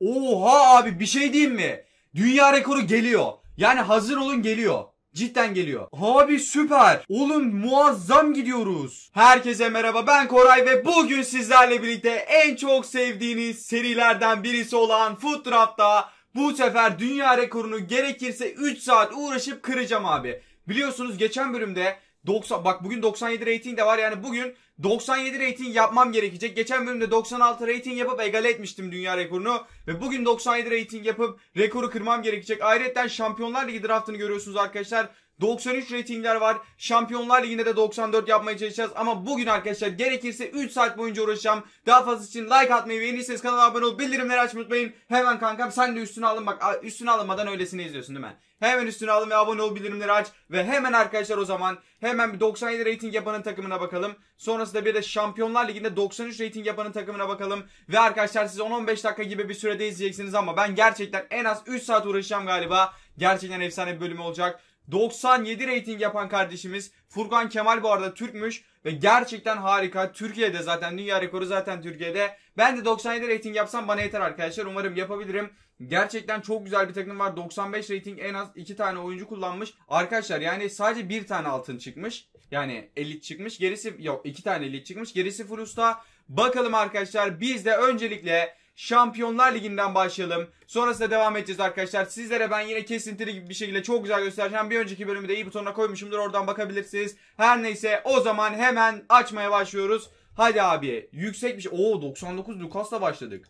Oha abi bir şey diyeyim mi? Dünya rekoru geliyor. Yani hazır olun geliyor. Cidden geliyor. Abi süper. Oğlum muazzam gidiyoruz. Herkese merhaba ben Koray ve bugün sizlerle birlikte en çok sevdiğiniz serilerden birisi olan Food Draft'ta bu sefer dünya rekorunu gerekirse 3 saat uğraşıp kıracağım abi. Biliyorsunuz geçen bölümde 90 bak bugün 97 rating de var yani bugün 97 rating yapmam gerekecek. Geçen bölümde 96 rating yapıp egale etmiştim dünya rekorunu ve bugün 97 rating yapıp rekoru kırmam gerekecek. Ayrıca Şampiyonlar Ligi draftını görüyorsunuz arkadaşlar. 93 reytingler var. Şampiyonlar Ligi'nde de 94 yapmaya çalışacağız. Ama bugün arkadaşlar gerekirse 3 saat boyunca uğraşacağım. Daha fazla için like atmayı ve beğenirseniz kanala abone olup bildirimleri açmayı unutmayın. Hemen kankam sen de üstüne alın bak üstüne alınmadan öylesine izliyorsun değil mi? Hemen üstüne alın ve abone ol bildirimleri aç. Ve hemen arkadaşlar o zaman hemen bir 97 rating yapanın takımına bakalım. Sonrasında bir de Şampiyonlar Ligi'nde 93 rating yapanın takımına bakalım. Ve arkadaşlar siz 10-15 dakika gibi bir sürede izleyeceksiniz ama ben gerçekten en az 3 saat uğraşacağım galiba. Gerçekten efsane bir bölüm olacak. 97 rating yapan kardeşimiz Furkan Kemal bu arada Türkmüş ve gerçekten harika. Türkiye'de zaten dünya rekoru zaten Türkiye'de. Ben de 97 rating yapsam bana yeter arkadaşlar. Umarım yapabilirim. Gerçekten çok güzel bir takım var. 95 rating en az 2 tane oyuncu kullanmış. Arkadaşlar yani sadece 1 tane altın çıkmış. Yani elit çıkmış. Gerisi yok 2 tane elit çıkmış. Gerisi Furus'ta. Bakalım arkadaşlar biz de öncelikle Şampiyonlar Ligi'nden başlayalım. Sonrasında devam edeceğiz arkadaşlar. Sizlere ben yine kesintili gibi bir şekilde çok güzel göstereceğim. Bir önceki bölümü de iyi butonuna koymuşumdur. Oradan bakabilirsiniz. Her neyse o zaman hemen açmaya başlıyoruz. Hadi abi. Yüksek bir şey. Oo 99 Lucas'la başladık.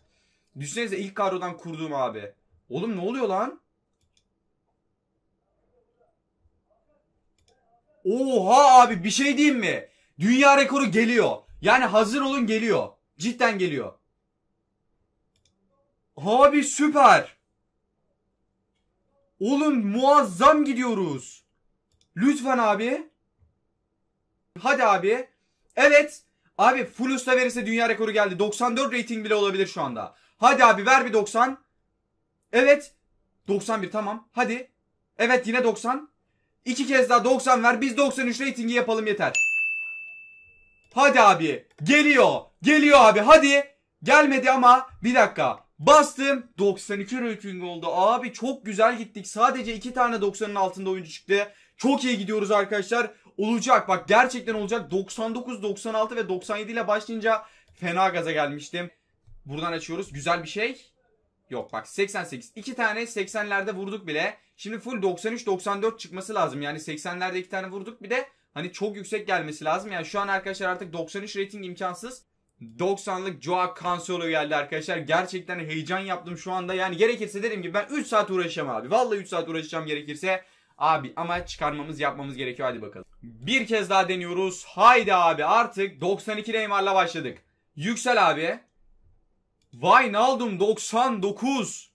Düşünsenize ilk kadrodan kurduğum abi. Oğlum ne oluyor lan? Oha abi bir şey diyeyim mi? Dünya rekoru geliyor. Yani hazır olun geliyor. Cidden geliyor. Abi süper. Oğlum muazzam gidiyoruz. Lütfen abi. Hadi abi. Evet. Abi full usta verirse dünya rekoru geldi. 94 rating bile olabilir şu anda. Hadi abi ver bir 90. Evet. 91 tamam. Hadi. Evet yine 90. İki kez daha 90 ver. Biz 93 ratingi yapalım yeter. Hadi abi. Geliyor. Geliyor abi. Hadi. Gelmedi ama bir dakika. Bastım. 92 rating oldu. Abi çok güzel gittik. Sadece 2 tane 90'ın altında oyuncu çıktı. Çok iyi gidiyoruz arkadaşlar. Olacak bak gerçekten olacak. 99, 96 ve 97 ile başlayınca fena gaza gelmiştim. Buradan açıyoruz. Güzel bir şey. Yok bak 88. 2 tane 80'lerde vurduk bile. Şimdi full 93-94 çıkması lazım. Yani 80'lerde 2 tane vurduk. Bir de hani çok yüksek gelmesi lazım. Yani şu an arkadaşlar artık 93 rating imkansız. 90'lık Joao Cancelo geldi arkadaşlar. Gerçekten heyecan yaptım şu anda. Yani gerekirse dedim ki ben 3 saat uğraşacağım abi. Vallahi 3 saat uğraşacağım gerekirse. Abi ama çıkarmamız yapmamız gerekiyor hadi bakalım. Bir kez daha deniyoruz. Haydi abi artık 92 Neymar'la başladık. Yüksel abi. vay aldım 99.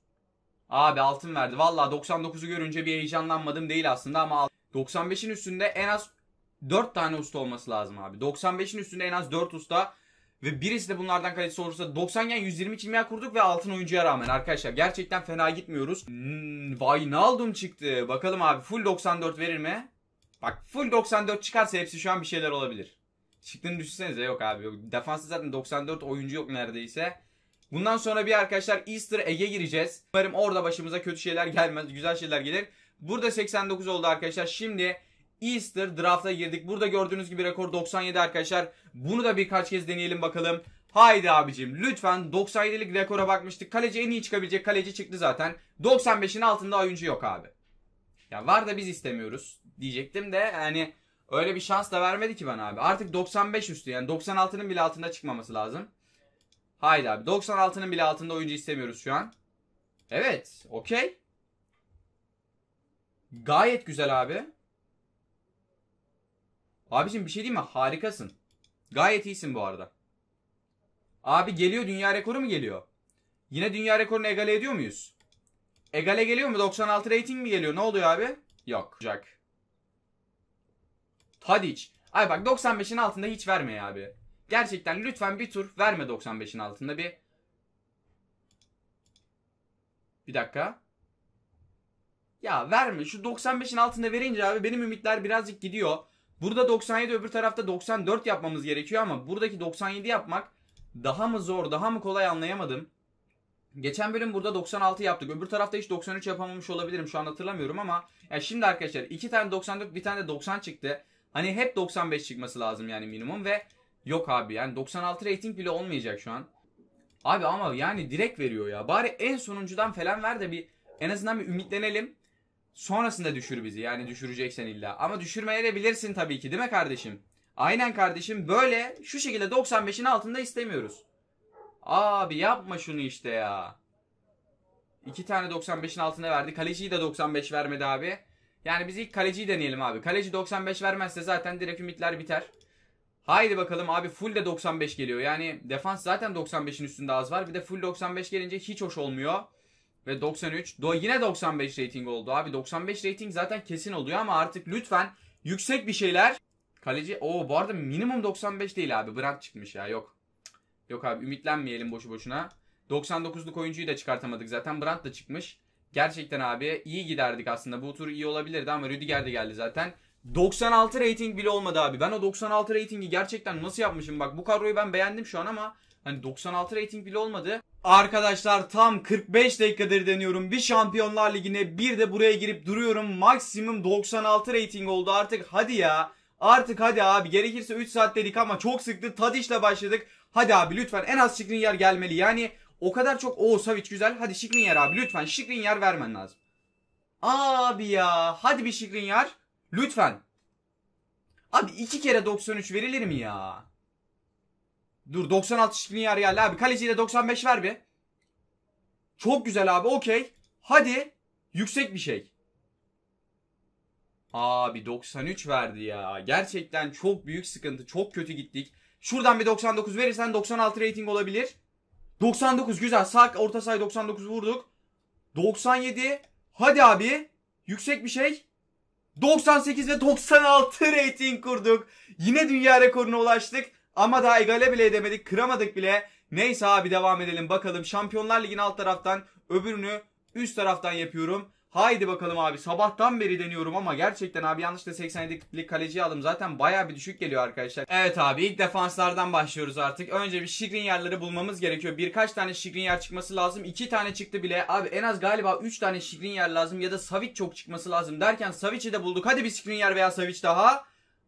Abi altın verdi. vallahi 99'u görünce bir heyecanlanmadım değil aslında ama 95'in üstünde en az 4 tane usta olması lazım abi. 95'in üstünde en az 4 usta. Ve birisi de bunlardan kaleci olursa 90 gen 120 kimya kurduk ve altın oyuncuya rağmen arkadaşlar gerçekten fena gitmiyoruz. Hmm, Wijnaldum çıktı. Bakalım abi full 94 verir mi? Bak full 94 çıkarsa hepsi şu an bir şeyler olabilir. Çıktığını düşünsenize yok abi. Yok. Defansta zaten 94 oyuncu yok neredeyse. Bundan sonra bir arkadaşlar Easter Ege gireceğiz. Umarım orada başımıza kötü şeyler gelmez. Güzel şeyler gelir. Burada 89 oldu arkadaşlar. Şimdi Easter drafta girdik. Burada gördüğünüz gibi rekor 97 arkadaşlar. Bunu da birkaç kez deneyelim bakalım. Haydi abicim lütfen 97'lik rekora bakmıştık. Kaleci en iyi çıkabilecek kaleci çıktı zaten. 95'in altında oyuncu yok abi. Ya var da biz istemiyoruz diyecektim de yani öyle bir şans da vermedi ki bana abi. Artık 95 üstü yani 96'nın bile altında çıkmaması lazım. Haydi abi 96'nın bile altında oyuncu istemiyoruz şu an. Evet okey. Gayet güzel abi. Abicim bir şey diyeyim mi? Harikasın. Gayet iyisin bu arada. Abi geliyor dünya rekoru mu geliyor? Yine dünya rekorunu egale ediyor muyuz? Egale geliyor mu? 96 rating mi geliyor? Ne oluyor abi? Yok. Jack. Tadic. Ay bak 95'in altında hiç verme ya abi. Gerçekten lütfen bir tur verme 95'in altında bir. Bir dakika. Ya verme. Şu 95'in altında verince abi benim ümitler birazcık gidiyor. Burada 97 öbür tarafta 94 yapmamız gerekiyor ama buradaki 97 yapmak daha mı zor daha mı kolay anlayamadım. Geçen bölüm burada 96 yaptık. Öbür tarafta hiç 93 yapamamış olabilirim. Şu an hatırlamıyorum ama yani şimdi arkadaşlar iki tane 94 bir tane de 90 çıktı. Hani hep 95 çıkması lazım yani minimum ve yok abi yani 96 rating bile olmayacak şu an. Abi ama yani direkt veriyor ya. Bari en sonuncudan falan ver de bir en azından bir ümitlenelim sonrasında düşür bizi. Yani düşüreceksen illa. Ama düşürmeyebilirsin tabii ki değil mi kardeşim? Aynen kardeşim böyle şu şekilde 95'in altında istemiyoruz. Abi yapma şunu işte ya. İki tane 95'in altına verdi. Kaleciyi de 95 vermedi abi. Yani biz ilk kaleciyi deneyelim abi. Kaleci 95 vermezse zaten direkt ümitler biter. Haydi bakalım abi full de 95 geliyor. Yani defans zaten 95'in üstünde az var. Bir de full 95 gelince hiç hoş olmuyor ve 93. Do yine 95 rating oldu abi. 95 rating zaten kesin oluyor ama artık lütfen yüksek bir şeyler. Kaleci o bu arada minimum 95 değil abi. Brandt çıkmış ya yok. Yok abi ümitlenmeyelim boşu boşuna. 99'luk oyuncuyu da çıkartamadık zaten. Brandt da çıkmış. Gerçekten abi iyi giderdik aslında. Bu tur iyi olabilirdi ama Rüdiger de geldi zaten. 96 rating bile olmadı abi. Ben o 96 ratingi gerçekten nasıl yapmışım? Bak bu kadroyu ben beğendim şu an ama hani 96 rating bile olmadı. Arkadaşlar tam 45 dakikadır deniyorum. Bir Şampiyonlar Ligi'ne bir de buraya girip duruyorum. Maksimum 96 rating oldu artık hadi ya. Artık hadi abi gerekirse 3 saat dedik ama çok sıktı. Tadiş'le başladık. Hadi abi lütfen en az yer gelmeli. Yani o kadar çok o Oğuzhavic güzel. Hadi yer abi lütfen yer vermen lazım. Abi ya hadi bir yer Lütfen. Abi iki kere 93 verilir mi ya? Dur 96 Skriniar geldi abi. Kaleciyle 95 ver bir. Çok güzel abi okey. Hadi yüksek bir şey. Abi 93 verdi ya. Gerçekten çok büyük sıkıntı. Çok kötü gittik. Şuradan bir 99 verirsen 96 rating olabilir. 99 güzel. Sağ orta sayı 99 vurduk. 97. Hadi abi. Yüksek bir şey. 98 ve 96 rating kurduk. Yine dünya rekoruna ulaştık. Ama daha egale bile edemedik, kıramadık bile. Neyse abi devam edelim bakalım. Şampiyonlar ligi'nin alt taraftan, öbürünü üst taraftan yapıyorum. Haydi bakalım abi sabahtan beri deniyorum ama gerçekten abi yanlış da 87'lik kaleciyi aldım. Zaten baya bir düşük geliyor arkadaşlar. Evet abi ilk defanslardan başlıyoruz artık. Önce bir şikrin yerleri bulmamız gerekiyor. Birkaç tane şikrin yer çıkması lazım. 2 tane çıktı bile. Abi en az galiba 3 tane şikrin yer lazım ya da Savic çok çıkması lazım derken Savic'i de bulduk. Hadi bir şikrin yer veya Savic daha.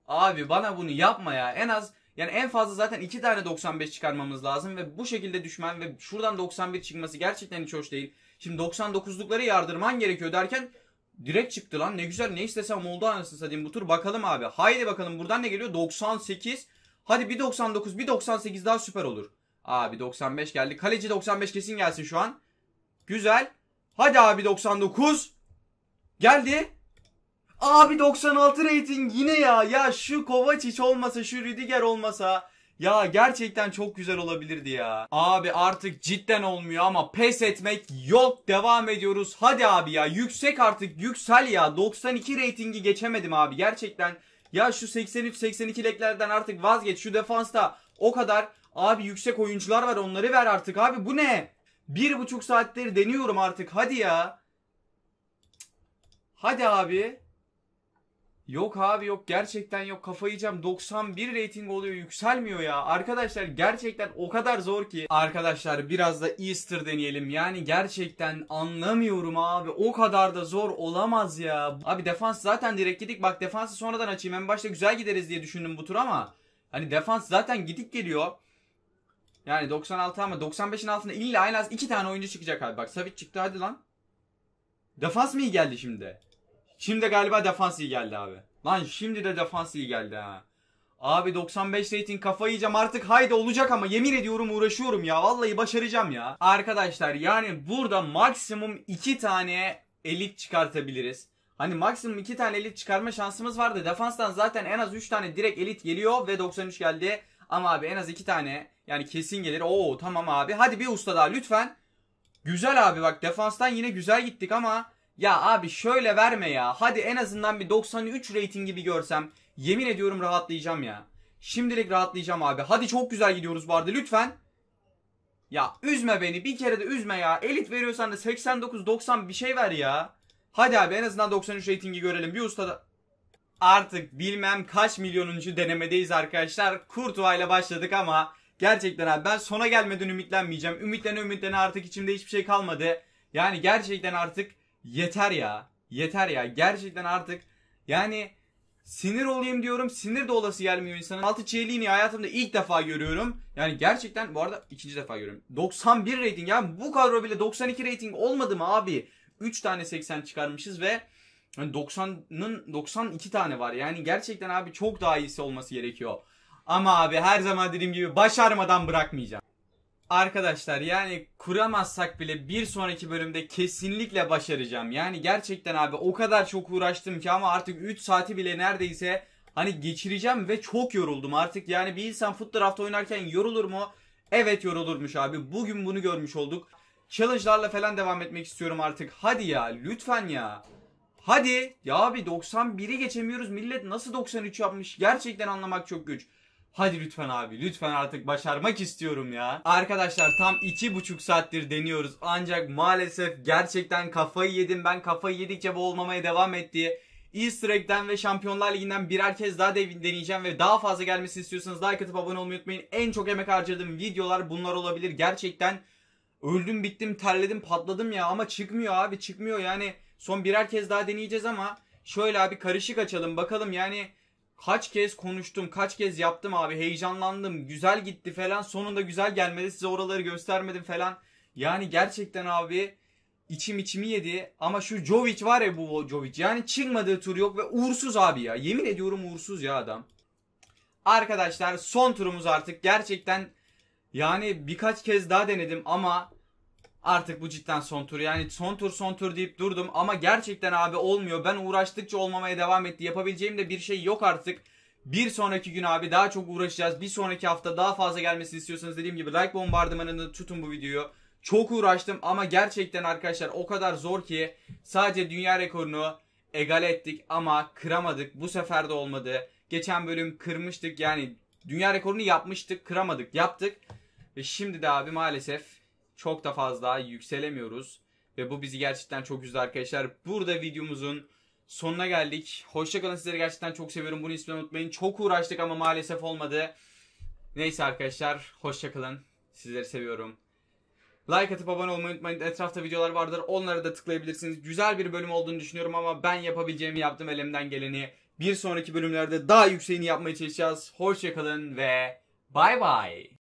Abi bana bunu yapma ya. En az yani en fazla zaten 2 tane 95 çıkarmamız lazım ve bu şekilde düşmen ve şuradan 91 çıkması gerçekten hiç hoş değil. Şimdi 99'lukları yardırman gerekiyor derken direkt çıktı lan ne güzel ne istesem oldu anasını satayım bu tur bakalım abi. Haydi bakalım buradan ne geliyor 98 hadi bir 99 bir 98 daha süper olur. Abi 95 geldi kaleci 95 kesin gelsin şu an. Güzel hadi abi 99 geldi Abi 96 rating yine ya. Ya şu Kovacic olmasa şu Rüdiger olmasa ya gerçekten çok güzel olabilirdi ya. Abi artık cidden olmuyor ama pes etmek yok. Devam ediyoruz. Hadi abi ya yüksek artık yüksel ya. 92 ratingi geçemedim abi gerçekten. Ya şu 83-82 leklerden artık vazgeç. Şu defansta o kadar abi yüksek oyuncular var onları ver artık abi. Bu ne? Bir buçuk saatleri deniyorum artık hadi ya. Hadi abi. Yok abi yok gerçekten yok kafayı yiyeceğim 91 rating oluyor yükselmiyor ya. Arkadaşlar gerçekten o kadar zor ki. Arkadaşlar biraz da Easter deneyelim yani gerçekten anlamıyorum abi o kadar da zor olamaz ya. Abi defans zaten direkt gidik bak defansı sonradan açayım en başta güzel gideriz diye düşündüm bu tur ama. Hani defans zaten gidik geliyor. Yani 96 ama 95'in altında illa en az 2 tane oyuncu çıkacak abi. Bak Savit çıktı hadi lan. Defans mı iyi geldi şimdi? Şimdi de galiba defans iyi geldi abi. Lan şimdi de defans iyi geldi ha. Abi 95 rating kafayı yiyeceğim artık haydi olacak ama yemin ediyorum uğraşıyorum ya. Vallahi başaracağım ya. Arkadaşlar yani burada maksimum 2 tane elit çıkartabiliriz. Hani maksimum 2 tane elit çıkarma şansımız vardı. Defanstan zaten en az 3 tane direkt elit geliyor ve 93 geldi. Ama abi en az 2 tane yani kesin gelir. Oo tamam abi hadi bir usta daha lütfen. Güzel abi bak defanstan yine güzel gittik ama ya abi şöyle verme ya. Hadi en azından bir 93 rating gibi görsem. Yemin ediyorum rahatlayacağım ya. Şimdilik rahatlayacağım abi. Hadi çok güzel gidiyoruz bu arada lütfen. Ya üzme beni bir kere de üzme ya. Elit veriyorsan da 89-90 bir şey ver ya. Hadi abi en azından 93 ratingi görelim. Bir ustada artık bilmem kaç milyonuncu denemedeyiz arkadaşlar. Kurtuva ile başladık ama gerçekten abi ben sona gelmeden ümitlenmeyeceğim. Ümitlene ümitlene artık içimde hiçbir şey kalmadı. Yani gerçekten artık yeter ya. Yeter ya. Gerçekten artık yani sinir olayım diyorum. Sinir de olası gelmiyor insanın. Altı Çiğli'ni hayatımda ilk defa görüyorum. Yani gerçekten bu arada ikinci defa görüyorum. 91 rating ya bu kadro bile 92 rating olmadı mı abi? 3 tane 80 çıkarmışız ve yani 90'ın 92 tane var. Yani gerçekten abi çok daha iyisi olması gerekiyor. Ama abi her zaman dediğim gibi başarmadan bırakmayacağım. Arkadaşlar yani kuramazsak bile bir sonraki bölümde kesinlikle başaracağım. Yani gerçekten abi o kadar çok uğraştım ki ama artık 3 saati bile neredeyse hani geçireceğim ve çok yoruldum artık. Yani bir insan foot draft oynarken yorulur mu? Evet yorulurmuş abi. Bugün bunu görmüş olduk. Challenge'larla falan devam etmek istiyorum artık. Hadi ya lütfen ya. Hadi ya abi 91'i geçemiyoruz. Millet nasıl 93 yapmış? Gerçekten anlamak çok güç. Hadi lütfen abi lütfen artık başarmak istiyorum ya. Arkadaşlar tam iki buçuk saattir deniyoruz ancak maalesef gerçekten kafayı yedim. Ben kafayı yedikçe boğulmamaya devam ettiği Easter Egg'den ve Şampiyonlar Ligi'nden birer kez daha deneyeceğim ve daha fazla gelmesini istiyorsanız like atıp abone olmayı unutmayın. En çok emek harcadığım videolar bunlar olabilir. Gerçekten öldüm bittim terledim patladım ya ama çıkmıyor abi çıkmıyor yani. Son birer kez daha deneyeceğiz ama şöyle abi karışık açalım bakalım yani Kaç kez konuştum, kaç kez yaptım abi. Heyecanlandım, güzel gitti falan. Sonunda güzel gelmedi. Size oraları göstermedim falan. Yani gerçekten abi içim içimi yedi. Ama şu Jovic var ya bu Jovic. Yani çıkmadığı tur yok ve uğursuz abi ya. Yemin ediyorum uğursuz ya adam. Arkadaşlar son turumuz artık. Gerçekten yani birkaç kez daha denedim ama artık bu cidden son tur. Yani son tur son tur deyip durdum ama gerçekten abi olmuyor. Ben uğraştıkça olmamaya devam etti. Yapabileceğim de bir şey yok artık. Bir sonraki gün abi daha çok uğraşacağız. Bir sonraki hafta daha fazla gelmesini istiyorsanız dediğim gibi like bombardımanını tutun bu videoyu. Çok uğraştım ama gerçekten arkadaşlar o kadar zor ki sadece dünya rekorunu egal ettik ama kıramadık. Bu sefer de olmadı. Geçen bölüm kırmıştık yani dünya rekorunu yapmıştık kıramadık yaptık. Ve şimdi de abi maalesef çok da fazla yükselemiyoruz. Ve bu bizi gerçekten çok üzdü arkadaşlar. Burada videomuzun sonuna geldik. Hoşçakalın sizleri gerçekten çok seviyorum. Bunu ismini unutmayın. Çok uğraştık ama maalesef olmadı. Neyse arkadaşlar hoşçakalın. Sizleri seviyorum. Like atıp abone olmayı unutmayın. Etrafta videolar vardır. Onlara da tıklayabilirsiniz. Güzel bir bölüm olduğunu düşünüyorum ama ben yapabileceğimi yaptım elimden geleni. Bir sonraki bölümlerde daha yükseğini yapmaya çalışacağız. Hoşçakalın ve bay bay.